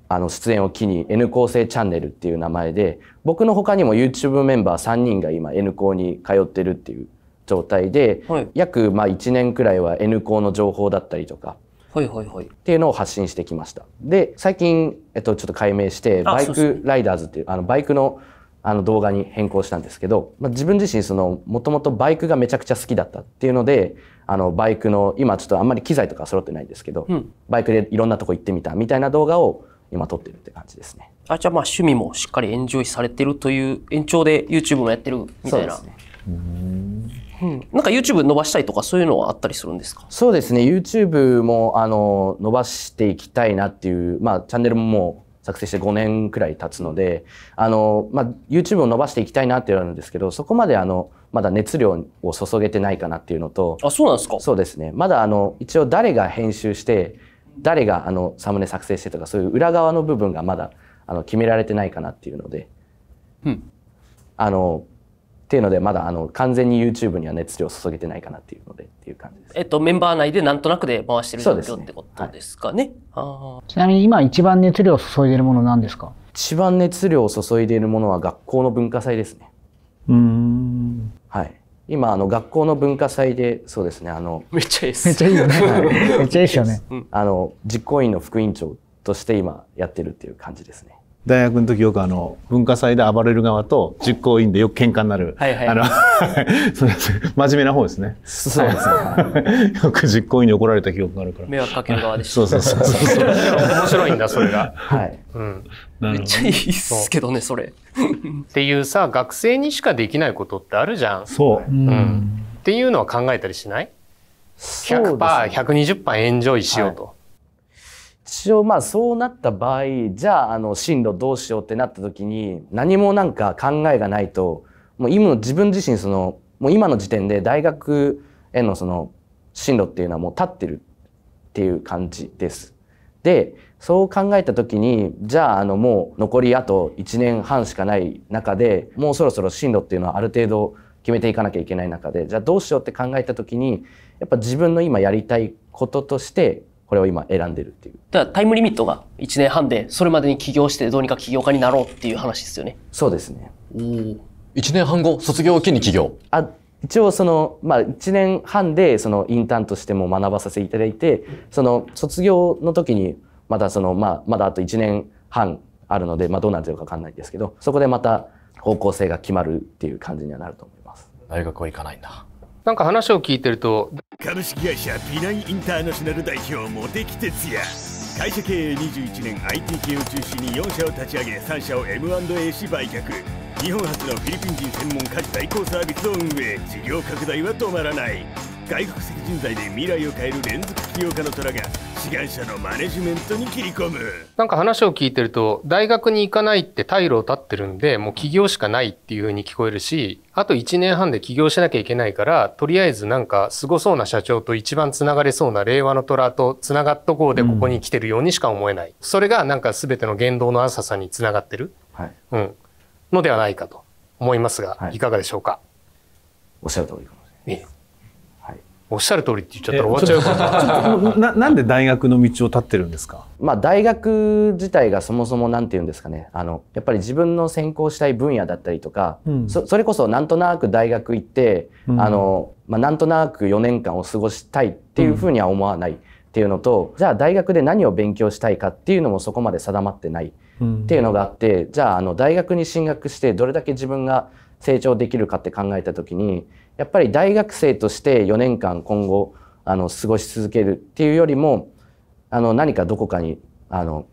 あの出演を機に N 構成チャンネルっていう名前で僕の他にも YouTube メンバー3人が今 N 校に通ってるっていう状態で、はい、約まあ1年くらいは N 校の情報だったりとか、はいはいはい、っていうのを発信してきました。で最近、えっと、ちょっと解明してバイクライダーズっていうあのバイクのあの動画に変更したんですけど、まあ、自分自身そのもともとバイクがめちゃくちゃ好きだったっていうのであのバイクの今ちょっとあんまり機材とか揃ってないんですけど、うん、バイクでいろんなとこ行ってみたみたいな動画を今撮ってるって感じですねあじゃあまあ趣味もしっかりエンジョイされてるという延長で YouTube もやってるみたいなうん、なんか YouTube 伸ばしたいとかそういうのはあったりするんですかそうですね YouTube もあの伸ばしていきたいなっていう、まあ、チャンネルももう作成して5年くらい経つのであの、まあ、YouTube を伸ばしていきたいなっていうのあるんですけどそこまであのまだ熱量を注げてないかなっていうのとあそうなんですかそうですねまだあの一応誰が編集して誰があのサムネ作成してとかそういう裏側の部分がまだあの決められてないかなっていうので、うん、あのっていうのでまだあの完全に YouTube には熱量を注げてないかなっていうのでっていう感じです。えっとメンバー内でなんとなくで回してる状況、ね、ってことですかね。はい、ちなみに今一番熱量を注いでるものなんですか。一番熱量を注いでいるものは学校の文化祭ですね。うんはい今あの学校の文化祭でそうですねあのめっちゃいいですめっちゃいいよね、はい、めっちゃいいですよね、あの実行委員の副委員長として今やってるっていう感じですね大学の時よくあの文化祭で暴れる側と実行委員でよく喧嘩になる、はいはい、あの そうです真面目な方ですねそうですね よく実行委員に怒られた記憶があるから迷惑かける側でしたそうそうそうそう 面白いんだそれがはい、うんめっちゃいいっすけどねそれ。っていうさ学生にしかできないことってあるじゃん。そう、うん、うん、っていうのは考えたりしない ?100%120% エンジョイしようと。はい一応まあそうなった場合じゃああの進路どうしようってなった時に何もなんか考えがないともう今自分自身そのもう今の時点で大学へのその進路っていうのはもう立ってるっていう感じです。でそう考えた時にじゃああのもう残りあと1年半しかない中でもうそろそろ進路っていうのはある程度決めていかなきゃいけない中でじゃあどうしようって考えた時にやっぱ自分の今やりたいこととしてこれを今選んでるっていうだからタイムリミットが1年半でそれまでに起業してどうにか起業家になろうっていう話ですよねそうですねお1年半後卒業を機に起業あ一応その、まあ、1年半でそのインターンとしても学ばさせていただいてその卒業の時にまたその、まあ、まだあと1年半あるので、まあ、どうなってるか分かんないですけどそこでまた方向性が決まるっていう感じにはなると思います大学は行かないんだなんか話を聞いてると株式会社ピナインターナショナル代表茂木哲也会社経営21年 IT 系を中心に4社を立ち上げ3社を M&A し売却日本初のフィリピン人専門家事代行サービスを運営事業拡大は止まらない外国籍人材で未来を変える連続起業家の虎が志願者のマネジメントに切り込むなんか話を聞いてると大学に行かないって退路を断ってるんでもう起業しかないっていうふうに聞こえるしあと1年半で起業しなきゃいけないからとりあえずなんかすごそうな社長と一番つながれそうな令和の虎とつながっとこうでここに来てるようにしか思えない、うん、それがなんか全ての言動の浅さにつながってる、はい、うん、のではないかと思いますが、はい、いかがでしょうかおっしゃる通りかもしれないおっしゃる通りって言っちゃったら終わっちゃうからなんで大学の道を立ってるんですか、まあ、大学自体がそもそも何て言うんですかねあのやっぱり自分の専攻したい分野だったりとか、うん、そそれこそなんとなく大学行って、うん、あのまあ、なんとなく4年間を過ごしたいっていうふうには思わないっていうのと、うん、じゃあ大学で何を勉強したいかっていうのもそこまで定まってないっていうのがあって、じゃああの大学に進学してどれだけ自分が成長できるかって考えた時にやっぱり大学生として4年間今後あの過ごし続けるっていうよりもあの何かどこかにあの、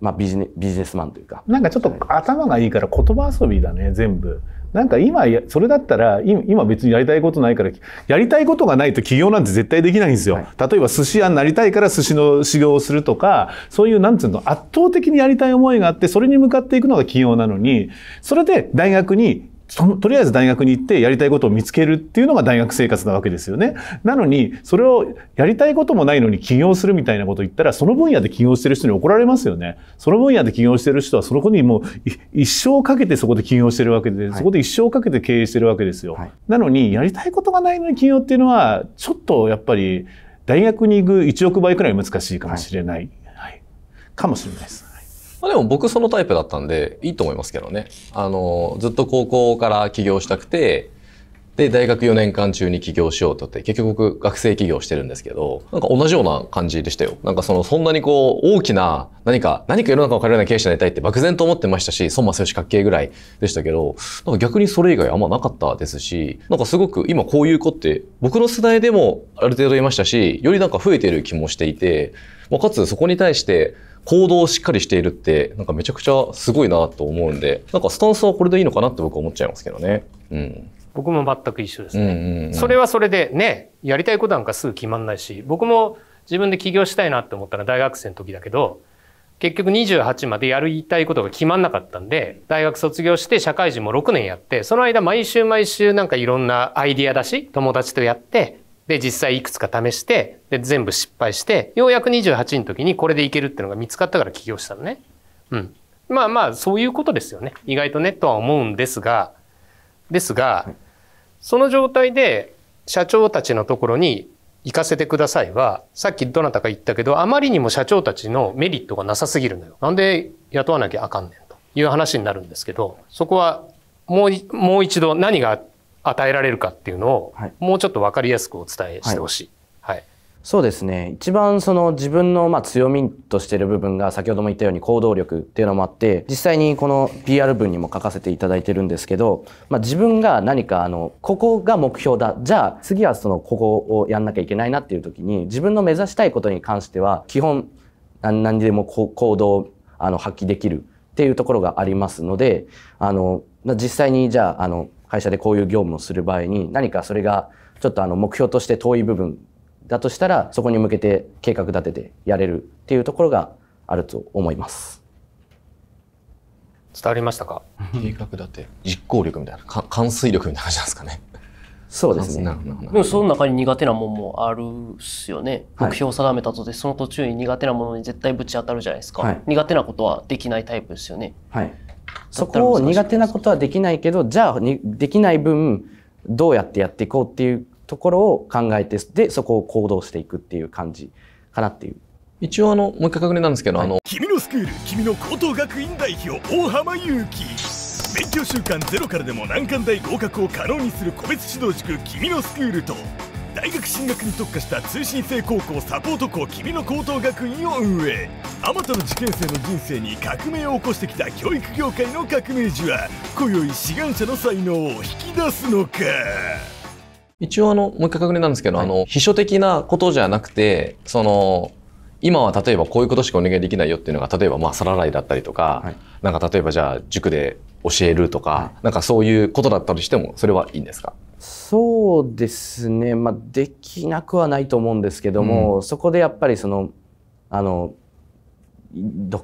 まあ、ビジネビジネスマンというかなんかちょっと頭がいいから言葉遊びだね全部なんか今それだったら今別にやりたいことないからやりたいことがないと起業なんて絶対できないんですよ、はい、例えば寿司屋になりたいから寿司の修行をするとかそういうなんつうの圧倒的にやりたい思いがあってそれに向かっていくのが起業なのにそれで大学にとりあえず大学に行ってやりたいことを見つけるっていうのが大学生活なわけですよね。なのに、それをやりたいこともないのに起業するみたいなこと言ったら、その分野で起業してる人に怒られますよね。その分野で起業してる人は、その子にもう一生かけてそこで起業してるわけで、そこで一生かけて経営してるわけですよ。はい、なのに、やりたいことがないのに起業っていうのは、ちょっとやっぱり、大学に行く1億倍くらい難しいかもしれない。はい、はい、かもしれないです。まあ、でも僕そのタイプだったんで、いいと思いますけどね。あの、ずっと高校から起業したくて、で、大学4年間中に起業しようとって、結局学生起業してるんですけど、なんか同じような感じでしたよ。なんかその、そんなにこう、大きな、何か、何か世の中を変えるような経営者になりたいって漠然と思ってましたし、孫正義かっぐらいでしたけど、なんか逆にそれ以外あんまなかったですし、なんかすごく今こういう子って、僕の世代でもある程度いましたし、よりなんか増えてる気もしていて、まあ、かつそこに対して、行動をしっかりしているってなんかめちゃくちゃすごいなと思うんでなんかスタンスはこれでいいのかなって僕は思っちゃいますけどね。うん僕も全く一緒ですね、うんうんうん、それはそれでねやりたいことなんかすぐ決まんないし僕も自分で起業したいなって思ったのは大学生の時だけど結局28までやりたいことが決まんなかったんで大学卒業して社会人も6年やってその間毎週毎週なんかいろんなアイディア出し友達とやってで、実際いくつか試して、で、全部失敗して、ようやく28の時にこれでいけるっていうのが見つかったから起業したのね。うん。まあまあ、そういうことですよね。意外とね、とは思うんですが、ですが、その状態で社長たちのところに行かせてくださいは、さっきどなたか言ったけど、あまりにも社長たちのメリットがなさすぎるのよ。なんで雇わなきゃあかんねんという話になるんですけど、そこはもうもう一度何が与えられるかっていうのを、もうちょっと分かりやすくお伝えしてほしい。はい、はい、そうですね一番その自分のまあ強みとしてる部分が先ほども言ったように行動力っていうのもあって実際にこの PR 文にも書かせていただいてるんですけど、まあ、自分が何かあのここが目標だじゃあ次はそのここをやんなきゃいけないなっていう時に自分の目指したいことに関しては基本何でも行動をあの発揮できるっていうところがありますのであの実際にじゃああの会社でこういう業務をする場合に何かそれがちょっとあの目標として遠い部分だとしたらそこに向けて計画立ててやれるっていうところがあると思います。伝わりましたか計画立て実行力みたいな関水力みたいな感じなんですかね。そうですね。でもその中に苦手なもんもあるっすよね。目標を定めたとでその途中に苦手なものに絶対ぶち当たるじゃないですか、はい、苦手なことはできないタイプですよね。はい、そこを苦手なことはできないけどじゃあできない分どうやってやっていこうっていうところを考えてでそこを行動していくっていう感じかなっていう。一応あのもう一回確認なんですけど、はい、あの君のスクール君の高等学院代表大浜祐希勉強習慣ゼロからでも難関大合格を可能にする個別指導塾君のスクールと大学進学に特化した通信制高校サポート校君の高等学院を運営あまたの受験生の人生に革命を起こしてきた教育業界の革命児は今宵志願者の才能を引き出すのか一応あのもう一回確認なんですけど、はい、あの秘書的なことじゃなくてその今は例えばこういうことしかお願いできないよっていうのが例えばまあ皿洗いだったりとか、はい、なんか例えばじゃあ塾で教えるとか、はい、なんかそういうことだったりしてもそれはいいんですかそうですね、まあ、できなくはないと思うんですけども、うん、そこでやっぱりそのあの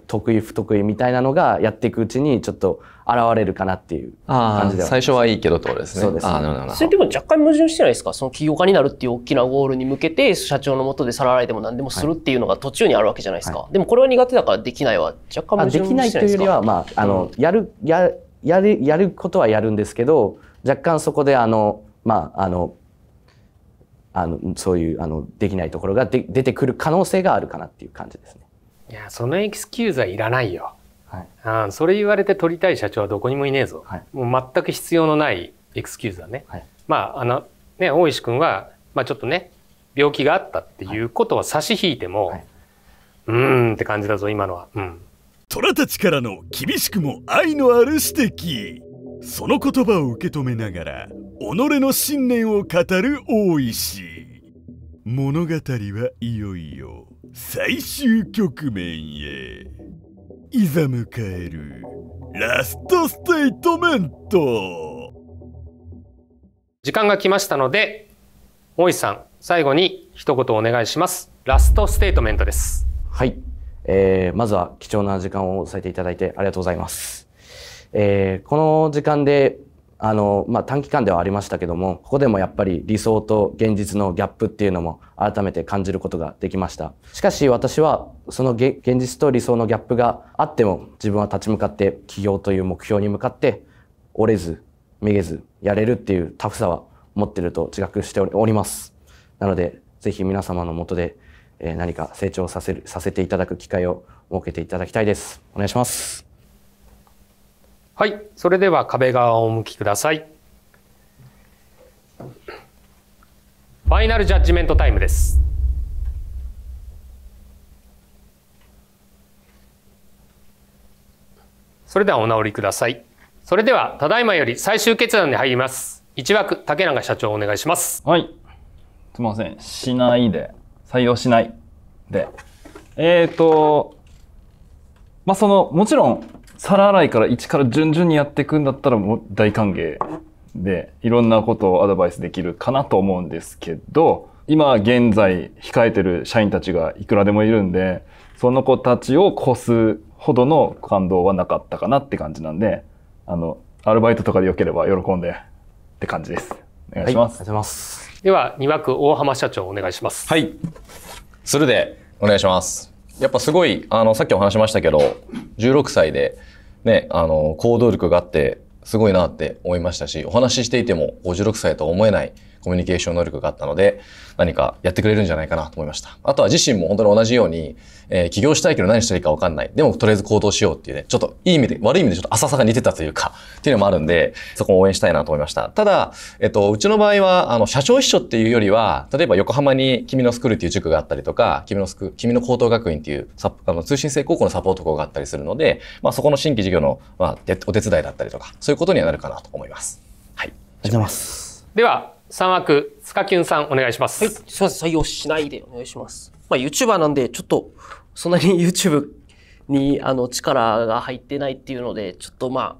得意不得意みたいなのがやっていくうちにちょっと現れるかなっていう感じで最初はいいけどとですね。そうです、ね、それでも若干矛盾してないですかその起業家になるっていう大きなゴールに向けて社長のもとでさらわれても何でもするっていうのが途中にあるわけじゃないですか。はい、でもこれは苦手だからできないは若干矛盾してないですかできないというよりは、まあ、あのやるやややることはやるんですけど若干そこであのまあ、あの、あのそういうあのできないところがで出てくる可能性があるかなっていう感じですね。いやそのエクスキューズはいらないよ。はい、あそれ言われて取りたい社長はどこにもいねえぞ、はい、もう全く必要のないエクスキューズだね。はい、まああのね大石君は、まあ、ちょっとね病気があったっていうことは差し引いても、はい、うんって感じだぞ今のは。うん、虎たちからの厳しくも愛のある指摘その言葉を受け止めながら己の信念を語る大石物語はいよいよ最終局面へいざ迎えるラストステートメント時間が来ましたので大石さん最後に一言お願いしますラストステートメントですはい、えー、まずは貴重な時間を抑えていただいてありがとうございますえー、この時間であの、まあ、短期間ではありましたけどもここでもやっぱり理想と現実のギャップっていうのも改めて感じることができましたしかし私はその現実と理想のギャップがあっても自分は立ち向かって起業という目標に向かって折れずめげずやれるっていうタフさは持ってると自覚しておりますなのでぜひ皆様のもとで何か成長させるさせていただく機会を設けていただきたいですお願いしますはい。それでは壁側をお向きください。ファイナルジャッジメントタイムです。それではお直りください。それでは、ただいまより最終決断に入ります。一枠、竹永社長お願いします。はい。すみません。しないで。採用しないで。えっ、ー、と、まあ、その、もちろん、皿洗いから一から順々にやっていくんだったらもう大歓迎でいろんなことをアドバイスできるかなと思うんですけど今現在控えてる社員たちがいくらでもいるんでその子たちを越すほどの感動はなかったかなって感じなんであのアルバイトとかでよければ喜んでって感じです。お願いします。はい、ますでは2枠大浜社長お願いします。はい。それでお願いします。やっぱすごいあのさっきお話しましたけど16歳で、ね、あの行動力があってすごいなって思いましたしお話ししていても56歳とは思えないコミュニケーション能力があったので、何かやってくれるんじゃないかなと思いました。あとは自身も本当に同じように、えー、起業したいけど何したらいいかわかんない。でも、とりあえず行動しようっていうね、ちょっといい意味で、悪い意味でちょっと浅さが似てたというか、っていうのもあるんで、そこを応援したいなと思いました。ただ、えっと、うちの場合は、あの、社長秘書っていうよりは、例えば横浜に君のスクールっていう塾があったりとか、君のスク、君の高等学院っていうあの、通信制高校のサポート校があったりするので、まあ、そこの新規事業の、まあ、お手伝いだったりとか、そういうことにはなるかなと思います。はい。ありがとうございます。では、三枠、スカキュンさんお願いします。はい、すみません、採用しないでお願いします。まあ YouTuber なんで、ちょっと、そんなに YouTube にあの力が入ってないっていうので、ちょっとまあ、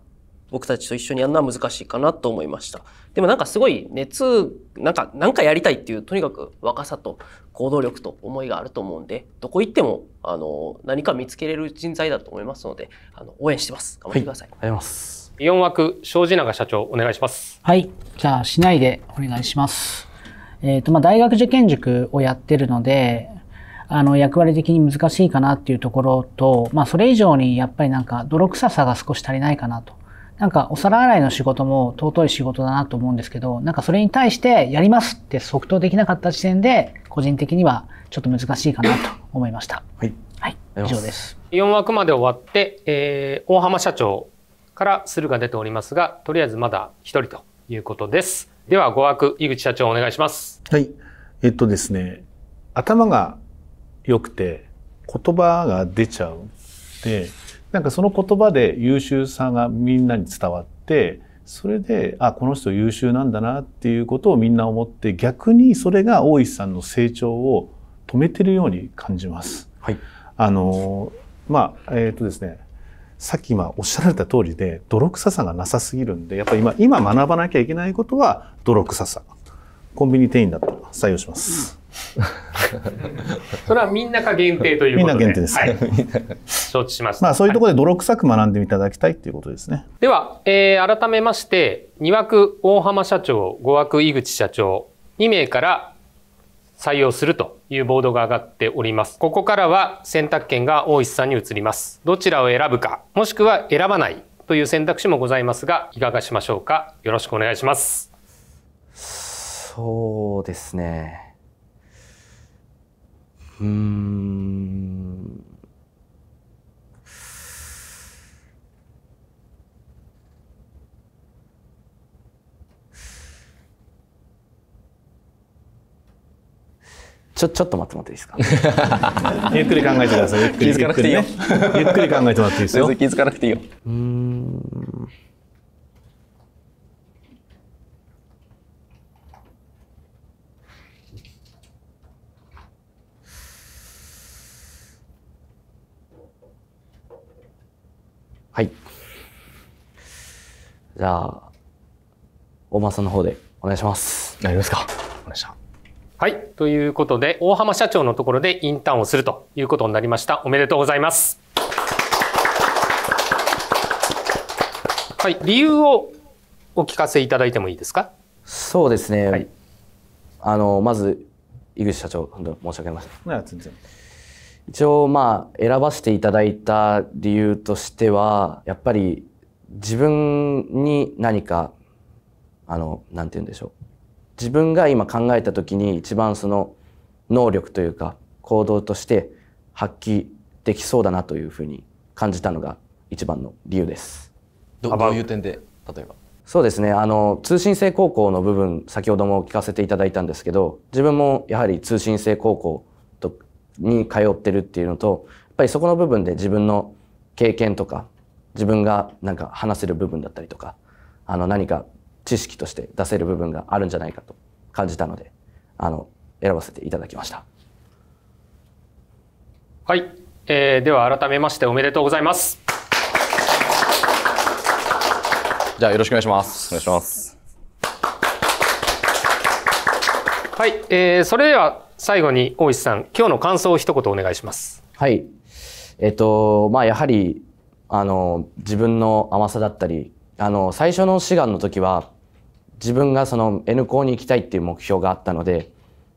僕たちと一緒にやるのは難しいかなと思いました。でもなんかすごい熱、なんか、なんかやりたいっていう、とにかく若さと行動力と思いがあると思うんで、どこ行っても、あの、何か見つけれる人材だと思いますので、あの、応援してます。頑張ってください。はい、ありがとうございます。イオン枠、庄司永社長、お願いします。はい。じゃあ、しないでお願いします。えっ、ー、と、まあ、大学受験塾をやってるので、あの、役割的に難しいかなっていうところと、まあ、それ以上にやっぱりなんか、泥臭さが少し足りないかなと。なんか、お皿洗いの仕事も尊い仕事だなと思うんですけど、なんかそれに対して、やりますって即答できなかった時点で、個人的にはちょっと難しいかなと思いました。はい。はい、以上です。4枠まで終わって、えー、大浜社長、からスルが出ておりますが、とりあえずまだ一人ということです。では、5枠、井口社長お願いします。はい。えっとですね、頭が良くて言葉が出ちゃう。で、なんかその言葉で優秀さがみんなに伝わって、それで、あ、この人優秀なんだなっていうことをみんな思って、逆にそれが大石さんの成長を止めてるように感じます。はい。あの、まあ、えっ、とですね、さっき今おっしゃられた通りで泥臭さがなさすぎるんでやっぱり今今学ばなきゃいけないことは泥臭さコンビニ店員だったら採用します、それはみんなが限定ということでみんな限定です、はい、承知しましたまあそういうところで泥臭く学んでいただきたいということですね、はい、では、えー、改めまして2枠大浜社長5枠井口社長2名から採用するというボードが上がっております。ここからは選択権が大石さんに移ります。どちらを選ぶか、もしくは選ばないという選択肢もございますが、いかがしましょうか。よろしくお願いします。そうですね。うん。ちょ、ちょっと待ってもらっていいですか ゆっくり考えてください。ゆっくり。気づかなくていいよ。ゆっくり考えてもらっていいですよ。気づかなくていいよ。うん。はい。じゃあ、大間さんの方でお願いします。なりますか。願いしました。はい。ということで、大浜社長のところでインターンをするということになりました。おめでとうございます。はい。理由をお聞かせいただいてもいいですかそうですね。はい、あの、まず、井口社長、本当申し訳ありません。いや、全然。一応、まあ、選ばせていただいた理由としては、やっぱり自分に何か、あの、なんて言うんでしょう。自分が今考えた時に一番その能力というか行動として発揮できそうだなというふうに感じたのが一番の理由です。どどういう点で例えばそうですねあの通信制高校の部分先ほども聞かせていただいたんですけど自分もやはり通信制高校とに通ってるっていうのとやっぱりそこの部分で自分の経験とか自分がなんか話せる部分だったりとかあの何か知識として出せる部分があるんじゃないかと感じたのであの選ばせていただきました。はい、えー、では改めましておめでとうございます。じゃあよろしくお願いします。お願いします。はい、えー、それでは最後に大石さん、今日の感想を一言お願いします。はい、えっ、ー、とまあやはりあの自分の甘さだったり、あの最初の志願の時は自分がその N 校に行きたいっていう目標があったので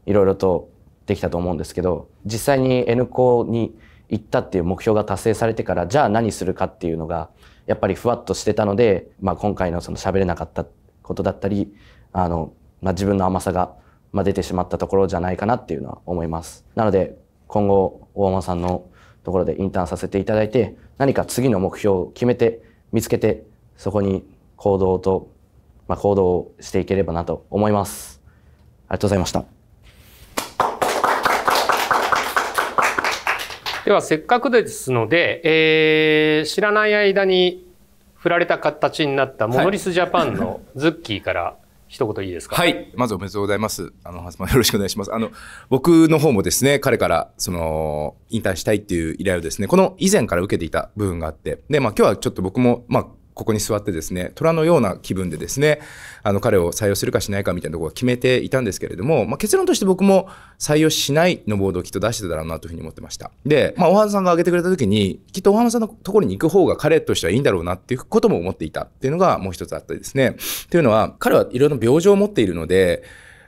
いろいろとできたと思うんですけど実際に N 校に行ったっていう目標が達成されてからじゃあ何するかっていうのがやっぱりふわっとしてたので、まあ、今回のその喋れなかったことだったりあの、まあ、自分の甘さが、ま出てしまったところじゃないかなっていうのは思います。なので今後大間さんのところでインターンさせていただいて何か次の目標を決めて見つけてそこに行動とまあ、行動していければなと思います。ありがとうございました。ではせっかくですので、えー、知らない間に振られた形になったモノリスジャパンのズッキーから、一言いいですか。はい、まずおめでとうございます。あの、よろしくお願いします。あの、僕の方もですね、彼から、その、引退したいっていう依頼をですね、この以前から受けていた部分があって、で、まあ今日はちょっと僕も、まあ、ここに座ってですね、虎のような気分でですね、あの、彼を採用するかしないかみたいなところを決めていたんですけれども、まあ、結論として僕も採用しないのボードをきっと出してただろうなというふうに思ってました。で、まあ、大浜さんが挙げてくれた時に、きっと大原さんのところに行く方が彼としてはいいんだろうなっていうことも思っていたっていうのがもう一つあったですね。というのは、彼はいろいろ病状を持っているので、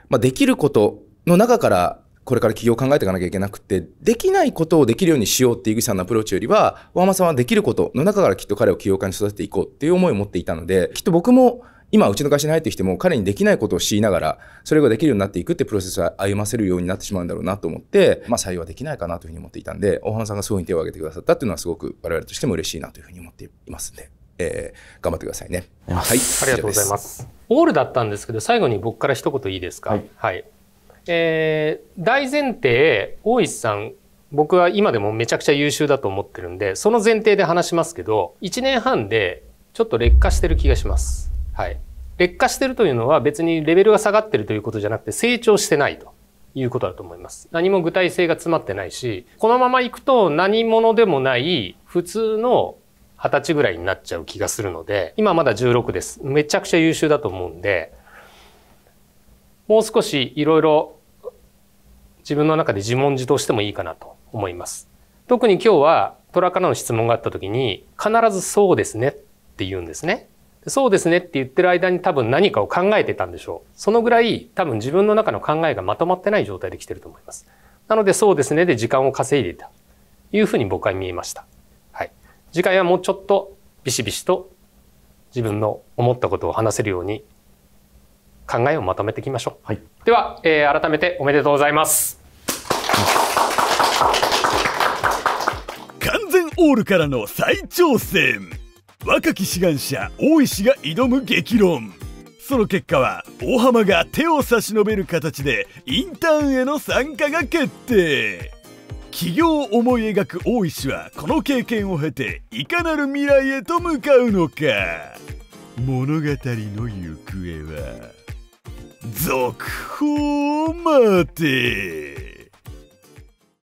まあ、できることの中からこれから企業を考えていかなきゃいけなくて、できないことをできるようにしようっていう井口さんのアプローチよりは、大浜さんはできることの中からきっと彼を起業家に育てていこうっていう思いを持っていたので、きっと僕も今、うちの会社に入ってきても、彼にできないことを知りながら、それができるようになっていくってプロセスは歩ませるようになってしまうんだろうなと思って、まあ、採用はできないかなというふうに思っていたんで、大浜さんがすごい手を挙げてくださったっていうのは、すごく我々としても嬉しいなというふうに思っていますんで、えー、頑張ってくださいね。はい、ありがとうございます。オールだったんですけど、最後に僕から一言いいですか。はい、はいえー、大前提大石さん僕は今でもめちゃくちゃ優秀だと思ってるんでその前提で話しますけど1年半でちょっと劣化してる気がします。はい、劣化してるというのは別にレベルが下がってるということじゃなくて成長してないということだと思います。何も具体性が詰まってないしこのままいくと何者でもない普通の二十歳ぐらいになっちゃう気がするので今まだ16です。めちゃくちゃ優秀だと思うんでもう少しいろいろ自分の中で自問自答してもいいかなと思います。特に今日は虎からの質問があった時に必ずそうですねって言うんですね。そうですねって言ってる間に多分何かを考えてたんでしょう。そのぐらい多分自分の中の考えがまとまってない状態で来てると思います。なのでそうですねで時間を稼いでいた。いうふうに僕は見えました。はい。次回はもうちょっとビシビシと自分の思ったことを話せるように考えをまとめていきましょう、はい、では、えー、改めておめでとうございます完全オールからの再挑戦若き志願者大石が挑む激論その結果は大浜が手を差し伸べる形でインターンへの参加が決定企業を思い描く大石はこの経験を経ていかなる未来へと向かうのか物語の行方は続報待て